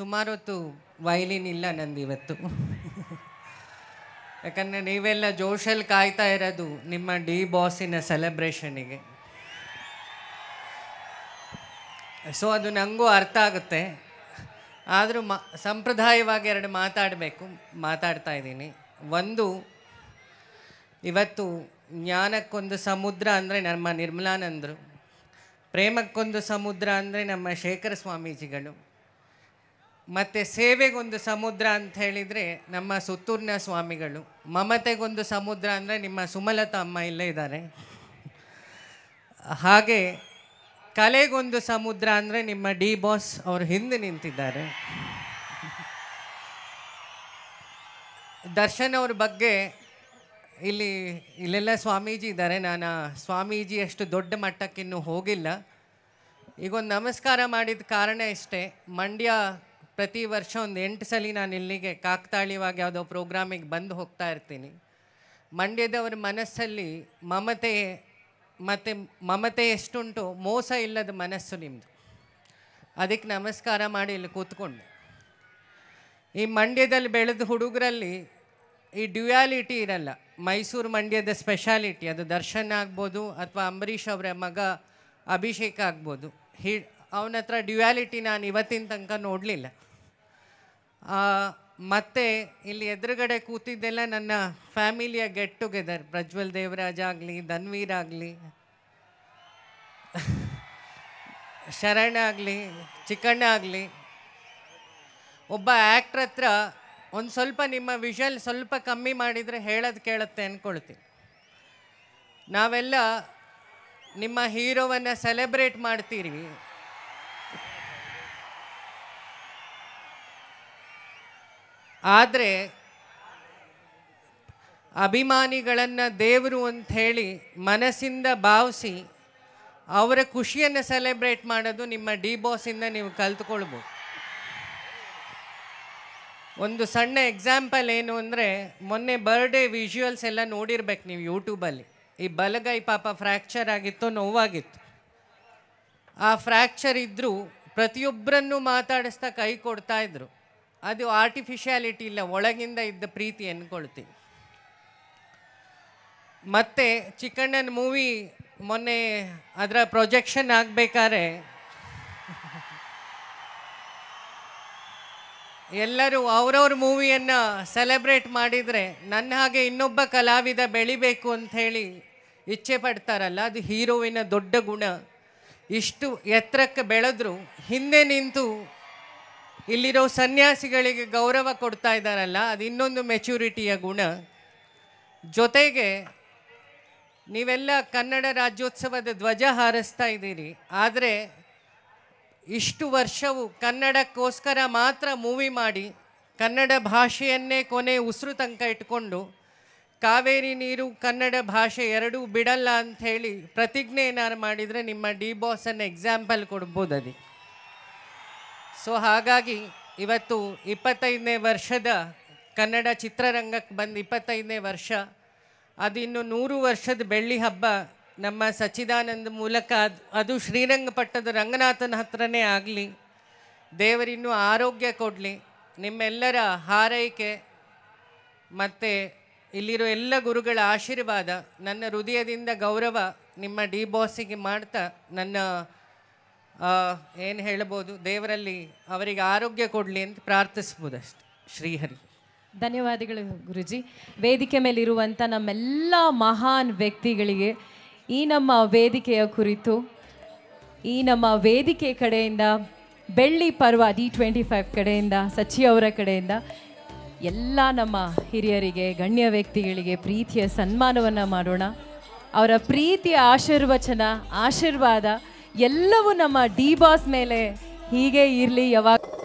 ಸುಮಾರು ಹೊತ್ತು ವೈಲಿನ್ ಇಲ್ಲ ನಂದು ಇವತ್ತು ಯಾಕಂದರೆ ನೀವೆಲ್ಲ ಜೋಶಲ್ಲಿ ಕಾಯ್ತಾ ಇರೋದು ನಿಮ್ಮ ಡಿ ಬಾಸಿನ ಸೆಲೆಬ್ರೇಷನಿಗೆ ಸೊ ಅದು ನನಗೂ ಅರ್ಥ ಆಗುತ್ತೆ ಆದರೂ ಮ ಸಂಪ್ರದಾಯವಾಗಿ ಎರಡು ಮಾತಾಡಬೇಕು ಮಾತಾಡ್ತಾ ಇದ್ದೀನಿ ಒಂದು ಇವತ್ತು ಜ್ಞಾನಕ್ಕೊಂದು ಸಮುದ್ರ ಅಂದರೆ ನಮ್ಮ ನಿರ್ಮಲಾನಂದರು ಪ್ರೇಮಕ್ಕೊಂದು ಸಮುದ್ರ ಅಂದರೆ ನಮ್ಮ ಶೇಖರ ಸ್ವಾಮೀಜಿಗಳು ಮತ್ತು ಸೇವೆಗೊಂದು ಸಮುದ್ರ ಅಂತ ಹೇಳಿದರೆ ನಮ್ಮ ಸುತ್ತೂರಿನ ಸ್ವಾಮಿಗಳು ಮಮತೆಗೊಂದು ಸಮುದ್ರ ಅಂದರೆ ನಿಮ್ಮ ಸುಮಲತಾ ಅಮ್ಮ ಇಲ್ಲೇ ಇದ್ದಾರೆ ಹಾಗೆ ಕಲೆಗೊಂದು ಸಮುದ್ರ ಅಂದರೆ ನಿಮ್ಮ ಡಿ ಬಾಸ್ ಅವರು ಹಿಂದೆ ನಿಂತಿದ್ದಾರೆ ದರ್ಶನ್ ಅವ್ರ ಬಗ್ಗೆ ಇಲ್ಲಿ ಇಲ್ಲೆಲ್ಲ ಸ್ವಾಮೀಜಿ ಇದ್ದಾರೆ ನಾನು ಸ್ವಾಮೀಜಿ ಅಷ್ಟು ದೊಡ್ಡ ಮಟ್ಟಕ್ಕಿನ್ನೂ ಹೋಗಿಲ್ಲ ಈಗೊಂದು ನಮಸ್ಕಾರ ಮಾಡಿದ ಕಾರಣ ಇಷ್ಟೇ ಮಂಡ್ಯ ಪ್ರತಿ ವರ್ಷ ಒಂದು ಎಂಟು ಸಲ ನಾನು ಇಲ್ಲಿಗೆ ಕಾಕ್ತಾಳೀಯವಾಗಿ ಯಾವುದೋ ಪ್ರೋಗ್ರಾಮಿಗೆ ಬಂದು ಹೋಗ್ತಾ ಇರ್ತೀನಿ ಮಂಡ್ಯದವರ ಮನಸ್ಸಲ್ಲಿ ಮಮತೆ ಮತ್ತು ಮಮತೆ ಎಷ್ಟುಂಟು ಮೋಸ ಇಲ್ಲದ ಮನಸ್ಸು ನಿಮ್ಮದು ಅದಕ್ಕೆ ನಮಸ್ಕಾರ ಮಾಡಿ ಇಲ್ಲಿ ಕೂತ್ಕೊಂಡು ಈ ಮಂಡ್ಯದಲ್ಲಿ ಬೆಳೆದ ಹುಡುಗರಲ್ಲಿ ಈ ಡ್ಯುಯಾಲಿಟಿ ಇರಲ್ಲ ಮೈಸೂರು ಮಂಡ್ಯದ ಸ್ಪೆಷಾಲಿಟಿ ಅದು ದರ್ಶನ್ ಆಗ್ಬೋದು ಅಥವಾ ಅಂಬರೀಷ್ ಅವರ ಮಗ ಅಭಿಷೇಕ್ ಆಗ್ಬೋದು ಹೀ ಅವನ ಹತ್ರ ಡ್ಯುಯಾಲಿಟಿ ನಾನು ಇವತ್ತಿನ ತನಕ ನೋಡಲಿಲ್ಲ ಮತ್ತೆ ಇಲ್ಲಿ ಎದುರುಗಡೆ ಕೂತಿದ್ದೆಲ್ಲ ನನ್ನ ಫ್ಯಾಮಿಲಿಯ ಗೆಟ್ ಟುಗೆದರ್ ಪ್ರಜ್ವಲ್ ದೇವರಾಜ್ ಆಗಲಿ ಧನ್ವೀರ್ ಆಗಲಿ ಶರಣ ಆಗಲಿ ಚಿಕ್ಕಣ್ಣ ಆಗಲಿ ಒಬ್ಬ ಆ್ಯಕ್ಟ್ರ್ ಹತ್ರ ಒಂದು ಸ್ವಲ್ಪ ನಿಮ್ಮ ವಿಷಲ್ ಸ್ವಲ್ಪ ಕಮ್ಮಿ ಮಾಡಿದರೆ ಹೇಳೋದು ಕೇಳುತ್ತೆ ಅಂದ್ಕೊಳ್ತೀನಿ ನಾವೆಲ್ಲ ನಿಮ್ಮ ಹೀರೋವನ್ನು ಸೆಲೆಬ್ರೇಟ್ ಮಾಡ್ತೀರಿ ಆದರೆ ಅಭಿಮಾನಿಗಳನ್ನು ದೇವರು ಅಂತ ಹೇಳಿ ಮನಸ್ಸಿಂದ ಭಾವಿಸಿ ಅವರ ಖುಷಿಯನ್ನು ಸೆಲೆಬ್ರೇಟ್ ಮಾಡೋದು ನಿಮ್ಮ ಡಿ ಬಾಸಿಂದ ನೀವು ಕಲ್ತ್ಕೊಳ್ಬೋದು ಒಂದು ಸಣ್ಣ ಎಕ್ಸಾಂಪಲ್ ಏನು ಅಂದರೆ ಮೊನ್ನೆ ಬರ್ಡೇ ವಿಜುವಲ್ಸ್ ಎಲ್ಲ ನೋಡಿರ್ಬೇಕು ನೀವು ಯೂಟ್ಯೂಬಲ್ಲಿ ಈ ಬಲಗೈ ಪಾಪ ಫ್ರ್ಯಾಕ್ಚರ್ ಆಗಿತ್ತು ನೋವಾಗಿತ್ತು ಆ ಫ್ರ್ಯಾಕ್ಚರ್ ಇದ್ದರೂ ಪ್ರತಿಯೊಬ್ಬರನ್ನು ಮಾತಾಡಿಸ್ತಾ ಕೈ ಕೊಡ್ತಾಯಿದ್ರು ಅದು ಆರ್ಟಿಫಿಷಿಯಾಲಿಟಿ ಇಲ್ಲ ಒಳಗಿಂದ ಇದ್ದ ಪ್ರೀತಿ ಅಂದ್ಕೊಳ್ತೀನಿ ಮತ್ತೆ ಚಿಕ್ಕಣ್ಣನ ಮೂವಿ ಮೊನ್ನೆ ಅದರ ಪ್ರೊಜೆಕ್ಷನ್ ಆಗಬೇಕಾದ್ರೆ ಎಲ್ಲರೂ ಅವ್ರವ್ರ ಮೂವಿಯನ್ನು ಸೆಲೆಬ್ರೇಟ್ ಮಾಡಿದರೆ ನನ್ನ ಹಾಗೆ ಇನ್ನೊಬ್ಬ ಕಲಾವಿದ ಬೆಳಿಬೇಕು ಅಂಥೇಳಿ ಇಚ್ಛೆ ಪಡ್ತಾರಲ್ಲ ಅದು ಹೀರೋವಿನ ದೊಡ್ಡ ಗುಣ ಇಷ್ಟು ಎತ್ತರಕ್ಕೆ ಬೆಳೆದ್ರು ಹಿಂದೆ ನಿಂತು ಇಲ್ಲಿರೋ ಸನ್ಯಾಸಿಗಳಿಗೆ ಗೌರವ ಕೊಡ್ತಾ ಇದ್ದಾರಲ್ಲ ಅದು ಇನ್ನೊಂದು ಮೆಚುರಿಟಿಯ ಗುಣ ಜೊತೆಗೆ ನೀವೆಲ್ಲ ಕನ್ನಡ ರಾಜ್ಯೋತ್ಸವದ ಧ್ವಜ ಹಾರಿಸ್ತಾ ಇದ್ದೀರಿ ಆದರೆ ಇಷ್ಟು ವರ್ಷವು ಕನ್ನಡಕ್ಕೋಸ್ಕರ ಮಾತ್ರ ಮೂವಿ ಮಾಡಿ ಕನ್ನಡ ಭಾಷೆಯನ್ನೇ ಕೊನೆ ಉಸಿರು ತನಕ ಇಟ್ಕೊಂಡು ಕಾವೇರಿ ನೀರು ಕನ್ನಡ ಭಾಷೆ ಎರಡೂ ಬಿಡಲ್ಲ ಅಂಥೇಳಿ ಪ್ರತಿಜ್ಞೆ ಏನಾರು ಮಾಡಿದರೆ ನಿಮ್ಮ ಡಿ ಬಾಸನ್ನು ಎಕ್ಸಾಂಪಲ್ ಕೊಡ್ಬೋದು ಅದು ಸೊ ಹಾಗಾಗಿ ಇವತ್ತು ಇಪ್ಪತ್ತೈದನೇ ವರ್ಷದ ಕನ್ನಡ ಚಿತ್ರರಂಗಕ್ಕೆ ಬಂದು ಇಪ್ಪತ್ತೈದನೇ ವರ್ಷ ಅದಿನ್ನು ನೂರು ವರ್ಷದ ಬೆಳ್ಳಿ ಹಬ್ಬ ನಮ್ಮ ಸಚ್ಚಿದಾನಂದ ಮೂಲಕ ಅದು ಅದು ಶ್ರೀರಂಗಪಟ್ಟದ ರಂಗನಾಥನ ಹತ್ರನೇ ಆಗಲಿ ದೇವರಿನ್ನೂ ಆರೋಗ್ಯ ಕೊಡಲಿ ನಿಮ್ಮೆಲ್ಲರ ಹಾರೈಕೆ ಮತ್ತು ಇಲ್ಲಿರೋ ಎಲ್ಲ ಗುರುಗಳ ಆಶೀರ್ವಾದ ನನ್ನ ಹೃದಯದಿಂದ ಗೌರವ ನಿಮ್ಮ ಡಿ ಬಾಸಿಗೆ ಮಾಡ್ತಾ ನನ್ನ ಏನು ಹೇಳಬಹುದು ದೇವರಲ್ಲಿ ಅವರಿಗೆ ಆರೋಗ್ಯ ಕೊಡಲಿ ಅಂತ ಪ್ರಾರ್ಥಿಸ್ಬೋದಷ್ಟು ಶ್ರೀಹರಿ ಧನ್ಯವಾದಗಳು ಗುರುಜಿ ವೇದಿಕೆ ಮೇಲಿರುವಂಥ ನಮ್ಮೆಲ್ಲ ಮಹಾನ್ ವ್ಯಕ್ತಿಗಳಿಗೆ ಈ ನಮ್ಮ ವೇದಿಕೆಯ ಕುರಿತು ಈ ನಮ್ಮ ವೇದಿಕೆ ಕಡೆಯಿಂದ ಬೆಳ್ಳಿ ಪರ್ವ ಡಿ ಟ್ವೆಂಟಿ ಫೈವ್ ಕಡೆಯಿಂದ ಸಚಿ ಅವರ ಕಡೆಯಿಂದ ಎಲ್ಲ ನಮ್ಮ ಹಿರಿಯರಿಗೆ ಗಣ್ಯ ವ್ಯಕ್ತಿಗಳಿಗೆ ಪ್ರೀತಿಯ ಸನ್ಮಾನವನ್ನು ಮಾಡೋಣ ಅವರ ಪ್ರೀತಿಯ ಆಶೀರ್ವಚನ ಆಶೀರ್ವಾದ ಎಲ್ಲವೂ ನಮ್ಮ ಡಿ ಬಾಸ್ ಮೇಲೆ ಹೀಗೆ ಇರ್ಲಿ ಯಾವಾಗ